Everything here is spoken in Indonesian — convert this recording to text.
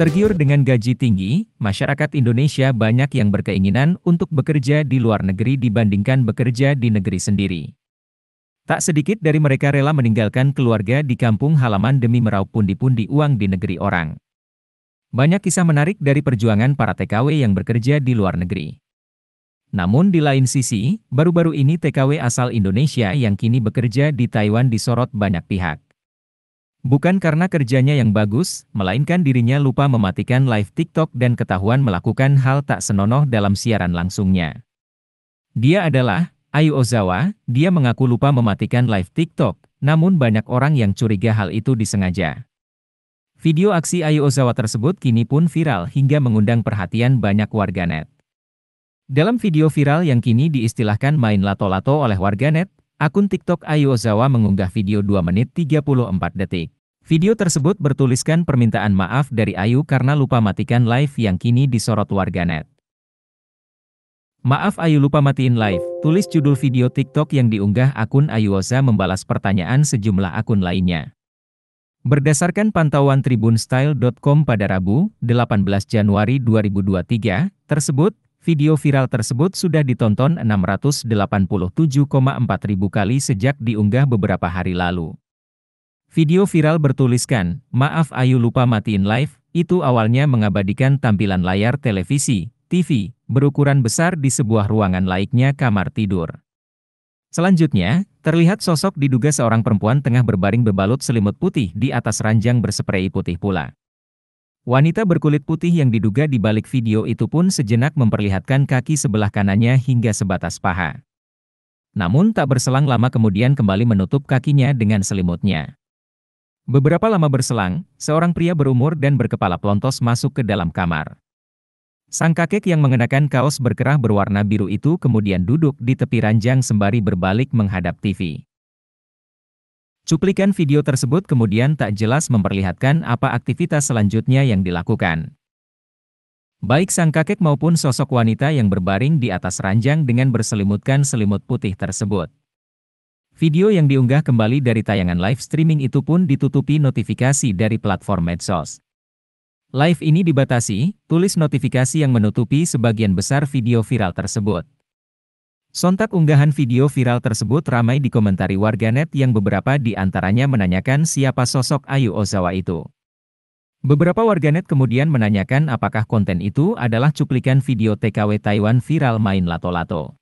Tergiur dengan gaji tinggi, masyarakat Indonesia banyak yang berkeinginan untuk bekerja di luar negeri dibandingkan bekerja di negeri sendiri. Tak sedikit dari mereka rela meninggalkan keluarga di kampung halaman demi meraup pundi-pundi uang di negeri orang. Banyak kisah menarik dari perjuangan para TKW yang bekerja di luar negeri. Namun di lain sisi, baru-baru ini TKW asal Indonesia yang kini bekerja di Taiwan disorot banyak pihak. Bukan karena kerjanya yang bagus, melainkan dirinya lupa mematikan live TikTok dan ketahuan melakukan hal tak senonoh dalam siaran langsungnya. Dia adalah Ayu Ozawa, dia mengaku lupa mematikan live TikTok, namun banyak orang yang curiga hal itu disengaja. Video aksi Ayu Ozawa tersebut kini pun viral hingga mengundang perhatian banyak warganet. Dalam video viral yang kini diistilahkan main lato-lato oleh warganet, Akun TikTok Ayu Ozawa mengunggah video 2 menit 34 detik. Video tersebut bertuliskan permintaan maaf dari Ayu karena lupa matikan live yang kini disorot warganet. Maaf Ayu lupa matiin live, tulis judul video TikTok yang diunggah akun Ayu Oza membalas pertanyaan sejumlah akun lainnya. Berdasarkan pantauan tribunstyle.com pada Rabu, 18 Januari 2023, tersebut, Video viral tersebut sudah ditonton 687,4 ribu kali sejak diunggah beberapa hari lalu. Video viral bertuliskan, Maaf Ayu lupa matiin live, itu awalnya mengabadikan tampilan layar televisi, TV, berukuran besar di sebuah ruangan laiknya kamar tidur. Selanjutnya, terlihat sosok diduga seorang perempuan tengah berbaring bebalut selimut putih di atas ranjang berseprei putih pula. Wanita berkulit putih yang diduga di balik video itu pun sejenak memperlihatkan kaki sebelah kanannya hingga sebatas paha. Namun tak berselang lama kemudian kembali menutup kakinya dengan selimutnya. Beberapa lama berselang, seorang pria berumur dan berkepala plontos masuk ke dalam kamar. Sang kakek yang mengenakan kaos berkerah berwarna biru itu kemudian duduk di tepi ranjang sembari berbalik menghadap TV. Cuplikan video tersebut kemudian tak jelas memperlihatkan apa aktivitas selanjutnya yang dilakukan. Baik sang kakek maupun sosok wanita yang berbaring di atas ranjang dengan berselimutkan selimut putih tersebut. Video yang diunggah kembali dari tayangan live streaming itu pun ditutupi notifikasi dari platform medsos. Live ini dibatasi, tulis notifikasi yang menutupi sebagian besar video viral tersebut. Sontak unggahan video viral tersebut ramai dikomentari warganet yang beberapa di antaranya menanyakan siapa sosok Ayu Ozawa itu. Beberapa warganet kemudian menanyakan apakah konten itu adalah cuplikan video TKW Taiwan viral main lato-lato.